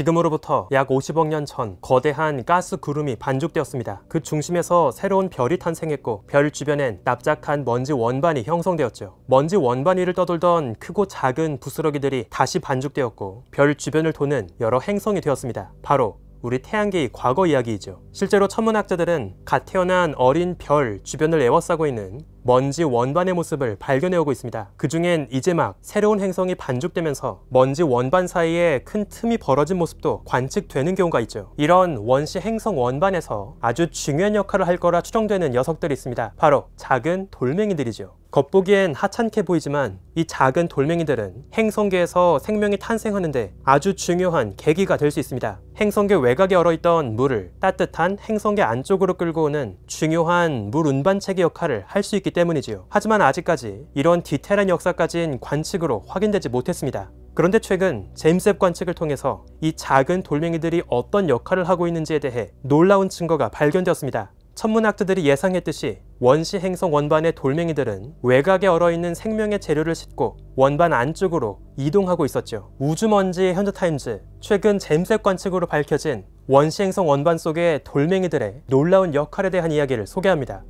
지금으로부터 약 50억 년전 거대한 가스 구름이 반죽되었습니다. 그 중심에서 새로운 별이 탄생했고 별 주변엔 납작한 먼지 원반이 형성되었죠. 먼지 원반위를 떠돌던 크고 작은 부스러기들이 다시 반죽되었고 별 주변을 도는 여러 행성이 되었습니다. 바로 우리 태양계의 과거 이야기이죠. 실제로 천문학자들은 갓 태어난 어린 별 주변을 에워싸고 있는 먼지 원반의 모습을 발견해오고 있습니다. 그중엔 이제 막 새로운 행성이 반죽되면서 먼지 원반 사이에 큰 틈이 벌어진 모습도 관측되는 경우가 있죠. 이런 원시 행성 원반에서 아주 중요한 역할을 할 거라 추정되는 녀석들이 있습니다. 바로 작은 돌멩이들이죠. 겉보기엔 하찮게 보이지만 이 작은 돌멩이들은 행성계에서 생명이 탄생하는데 아주 중요한 계기가 될 수 있습니다. 행성계 외곽에 얼어있던 물을 따뜻한 행성계 안쪽으로 끌고 오는 중요한 물 운반체계 역할을 할 수 있기 있기 때문이지요. 하지만 아직까지 이런 디테일한 역사까지는 관측으로 확인되지 못했습니다. 그런데 최근 제임스 관측을 통해서 이 작은 돌멩이들이 어떤 역할을 하고 있는지에 대해 놀라운 증거가 발견되었습니다. 천문학자들이 예상했듯이 원시 행성 원반의 돌멩이들은 외곽에 얼어있는 생명의 재료를 싣고 원반 안쪽으로 이동하고 있었죠. 우주먼지 현저타임즈 최근 잼스 관측으로 밝혀진 원시 행성 원반 속의 돌멩이들의 놀라운 역할에 대한 이야기를 소개합니다.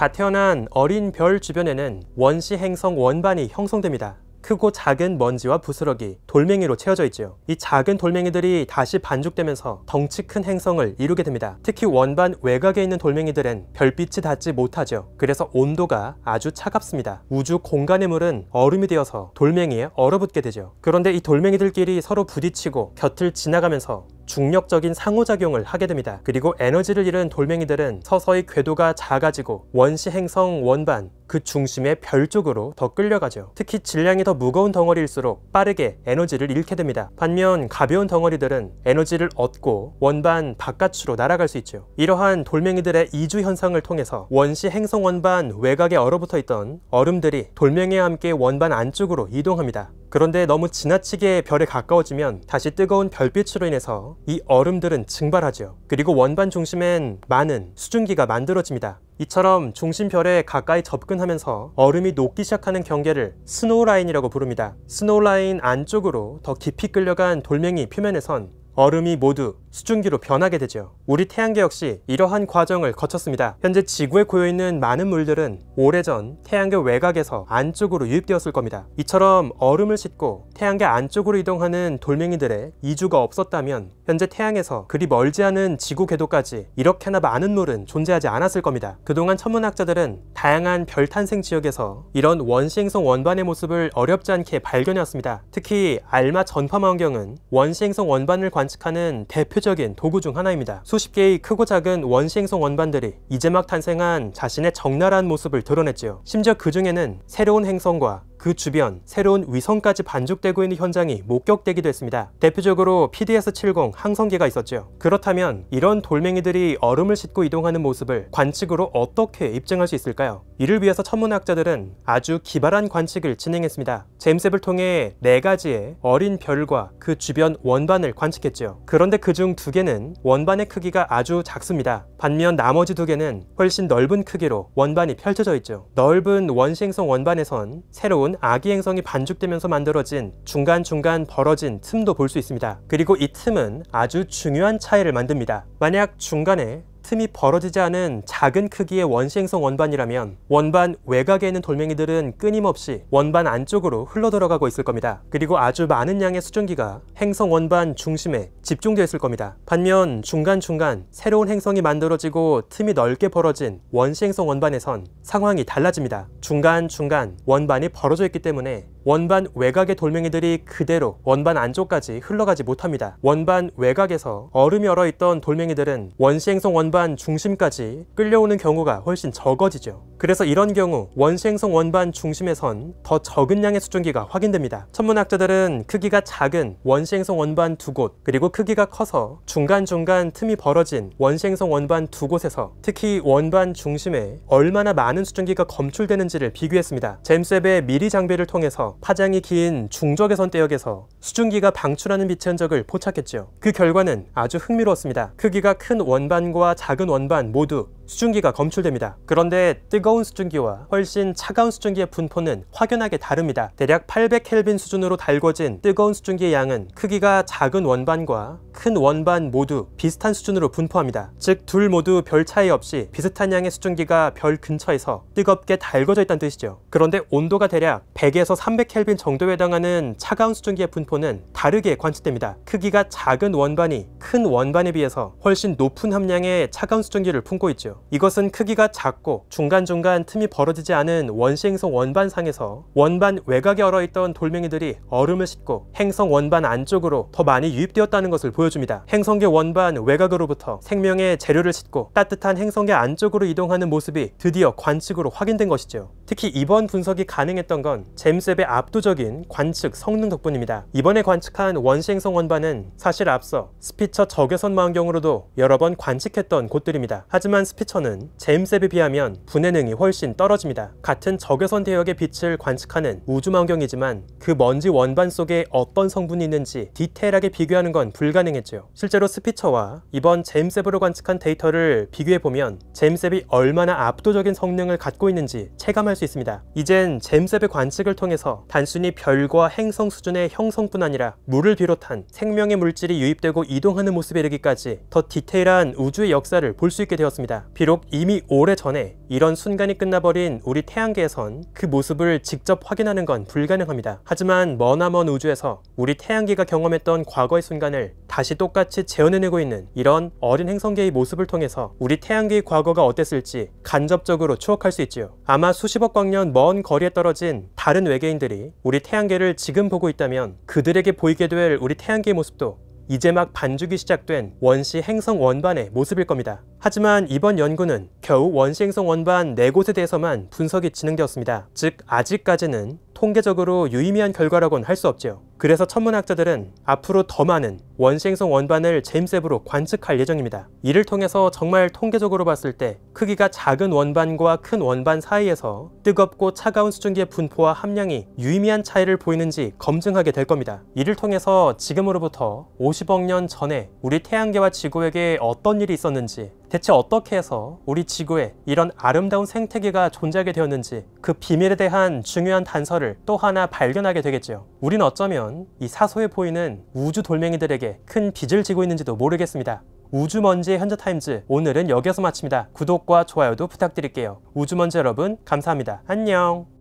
갓 태어난 어린 별 주변에는 원시 행성 원반이 형성됩니다. 크고 작은 먼지와 부스러기, 돌멩이로 채워져 있죠. 이 작은 돌멩이들이 다시 반죽되면서 덩치 큰 행성을 이루게 됩니다. 특히 원반 외곽에 있는 돌멩이들은 별빛이 닿지 못하죠. 그래서 온도가 아주 차갑습니다. 우주 공간의 물은 얼음이 되어서 돌멩이에 얼어붙게 되죠. 그런데 이 돌멩이들끼리 서로 부딪히고 곁을 지나가면서 중력적인 상호작용을 하게 됩니다. 그리고 에너지를 잃은 돌멩이들은 서서히 궤도가 작아지고 원시 행성 원반 그 중심의 별 쪽으로 더 끌려가죠. 특히 질량이 더 무거운 덩어리일수록 빠르게 에너지를 잃게 됩니다. 반면 가벼운 덩어리들은 에너지를 얻고 원반 바깥으로 날아갈 수 있죠. 이러한 돌멩이들의 이주 현상을 통해서 원시 행성 원반 외곽에 얼어붙어 있던 얼음들이 돌멩이와 함께 원반 안쪽으로 이동합니다. 그런데 너무 지나치게 별에 가까워지면 다시 뜨거운 별빛으로 인해서 이 얼음들은 증발하죠. 그리고 원반 중심엔 많은 수증기가 만들어집니다. 이처럼 중심별에 가까이 접근하면서 얼음이 녹기 시작하는 경계를 스노우 라인이라고 부릅니다. 스노우 라인 안쪽으로 더 깊이 끌려간 돌멩이 표면에선 얼음이 모두 수증기로 변하게 되죠. 우리 태양계 역시 이러한 과정을 거쳤습니다. 현재 지구에 고여있는 많은 물들은 오래전 태양계 외곽에서 안쪽으로 유입되었을 겁니다. 이처럼 얼음을 씻고 태양계 안쪽으로 이동하는 돌멩이들의 이주가 없었다면 현재 태양에서 그리 멀지 않은 지구 궤도까지 이렇게나 많은 물은 존재하지 않았을 겁니다. 그동안 천문학자들은 다양한 별 탄생 지역에서 이런 원시행성 원반의 모습을 어렵지 않게 발견해왔습니다. 특히 알마 전파망원경은 원시행성 원반을 관측하는 대표 대표적인 도구 중 하나입니다. 수십 개의 크고 작은 원시행성 원반들이 이제 막 탄생한 자신의 적나라한 모습을 드러냈지요. 심지어 그 중에는 새로운 행성과 그 주변 새로운 위성까지 반죽되고 있는 현장이 목격되기도 했습니다. 대표적으로 PDS-70 항성기가 있었죠. 그렇다면 이런 돌멩이들이 얼음을 씻고 이동하는 모습을 관측으로 어떻게 입증할 수 있을까요? 이를 위해서 천문학자들은 아주 기발한 관측을 진행했습니다. 잼셉을 통해 네 가지의 어린 별과 그 주변 원반을 관측했죠. 그런데 그 중 두 개는 원반의 크기가 아주 작습니다. 반면 나머지 두 개는 훨씬 넓은 크기로 원반이 펼쳐져 있죠. 넓은 원시행성 원반에선 새로운 나온 아기 행성이 반죽되면서 만들어진 중간중간 벌어진 틈도 볼 수 있습니다. 그리고 이 틈은 아주 중요한 차이를 만듭니다. 만약 중간에 틈이 벌어지지 않은 작은 크기의 원시행성 원반이라면 원반 외곽에 있는 돌멩이들은 끊임없이 원반 안쪽으로 흘러들어가고 있을 겁니다. 그리고 아주 많은 양의 수증기가 행성 원반 중심에 집중되어 있을 겁니다. 반면 중간중간 새로운 행성이 만들어지고 틈이 넓게 벌어진 원시 행성 원반에선 상황이 달라집니다. 중간중간 원반이 벌어져 있기 때문에 원반 외곽의 돌멩이들이 그대로 원반 안쪽까지 흘러가지 못합니다. 원반 외곽에서 얼음이 얼어있던 돌멩이들은 원시행성 원반 중심까지 끌려오는 경우가 훨씬 적어지죠. 그래서 이런 경우 원시행성 원반 중심에선 더 적은 양의 수증기가 확인됩니다. 천문학자들은 크기가 작은 원시행성 원반 두 곳 그리고 크기가 커서 중간중간 틈이 벌어진 원생성 원반 두 곳에서 특히 원반 중심에 얼마나 많은 수증기가 검출되는지를 비교했습니다. 잼셉의 미리 장비를 통해서 파장이 긴중저개선 대역에서 수증기가 방출하는 빛의 흔적을 포착했죠. 그 결과는 아주 흥미로웠습니다. 크기가 큰 원반과 작은 원반 모두 수증기가 검출됩니다. 그런데 뜨거운 수증기와 훨씬 차가운 수증기의 분포는 확연하게 다릅니다. 대략 800켈빈 수준으로 달궈진 뜨거운 수증기의 양은 크기가 작은 원반과 큰 원반 모두 비슷한 수준으로 분포합니다. 즉 둘 모두 별 차이 없이 비슷한 양의 수증기가 별 근처에서 뜨겁게 달궈져 있다는 뜻이죠. 그런데 온도가 대략 100에서 300켈빈 정도에 해당하는 차가운 수증기의 분포는 다르게 관측됩니다. 크기가 작은 원반이 큰 원반에 비해서 훨씬 높은 함량의 차가운 수증기를 품고 있죠. 이것은 크기가 작고 중간중간 틈이 벌어지지 않은 원시행성 원반상에서 원반 외곽에 얼어있던 돌멩이들이 얼음을 씻고 행성 원반 안쪽으로 더 많이 유입되었다는 것을 보여줍니다. 행성계 원반 외곽으로부터 생명의 재료를 씻고 따뜻한 행성계 안쪽으로 이동하는 모습이 드디어 관측으로 확인된 것이죠. 특히 이번 분석이 가능했던 건 잼셉의 압도적인 관측 성능 덕분입니다. 이번에 관측한 원시행성 원반은 사실 앞서 스피처 적외선 망경으로도 여러 번 관측했던 곳들입니다. 하지만 스피처는 잼셉에 비하면 분해능이 훨씬 떨어집니다. 같은 적외선 대역의 빛을 관측하는 우주망경이지만그 먼지 원반 속에 어떤 성분이 있는지 디테일하게 비교하는 건 불가능했죠. 실제로 스피처와 이번 잼셉으로 관측한 데이터를 비교해보면 잼셉이 얼마나 압도적인 성능을 갖고 있는지 체감할 수 있습니다. 이젠 잼셉의 관측을 통해서 단순히 별과 행성 수준의 형성뿐 아니라 물을 비롯한 생명의 물질이 유입되고 이동하는 모습에 이르기까지 더 디테일한 우주의 역사를 볼 수 있게 되었습니다. 비록 이미 오래전에 이런 순간이 끝나버린 우리 태양계에선 그 모습을 직접 확인하는 건 불가능합니다. 하지만 머나먼 우주에서 우리 태양계가 경험했던 과거의 순간을 다시 똑같이 재현해내고 있는 이런 어린 행성계의 모습을 통해서 우리 태양계의 과거가 어땠을지 간접적으로 추억할 수 있지요. 아마 수십억 광년 먼 거리에 떨어진 다른 외계인들이 우리 태양계를 지금 보고 있다면 그들에게 보이게 될 우리 태양계의 모습도 이제 막 반죽이 시작된 원시 행성 원반의 모습일 겁니다. 하지만 이번 연구는 겨우 원시행성 원반 4곳에 대해서만 분석이 진행되었습니다. 즉 아직까지는 통계적으로 유의미한 결과라고는 할 수 없죠. 그래서 천문학자들은 앞으로 더 많은 원시행성 원반을 제임스 으로 관측할 예정입니다. 이를 통해서 정말 통계적으로 봤을 때 크기가 작은 원반과 큰 원반 사이에서 뜨겁고 차가운 수증기의 분포와 함량이 유의미한 차이를 보이는지 검증하게 될 겁니다. 이를 통해서 지금으로부터 50억 년 전에 우리 태양계와 지구에게 어떤 일이 있었는지 대체 어떻게 해서 우리 지구에 이런 아름다운 생태계가 존재하게 되었는지 그 비밀에 대한 중요한 단서를 또 하나 발견하게 되겠죠 우린 어쩌면 이 사소해 보이는 우주 돌멩이들에게 큰 빚을 지고 있는지도 모르겠습니다. 우주먼지의 현저타임즈 오늘은 여기서 에 마칩니다. 구독과 좋아요도 부탁드릴게요. 우주먼지 여러분 감사합니다. 안녕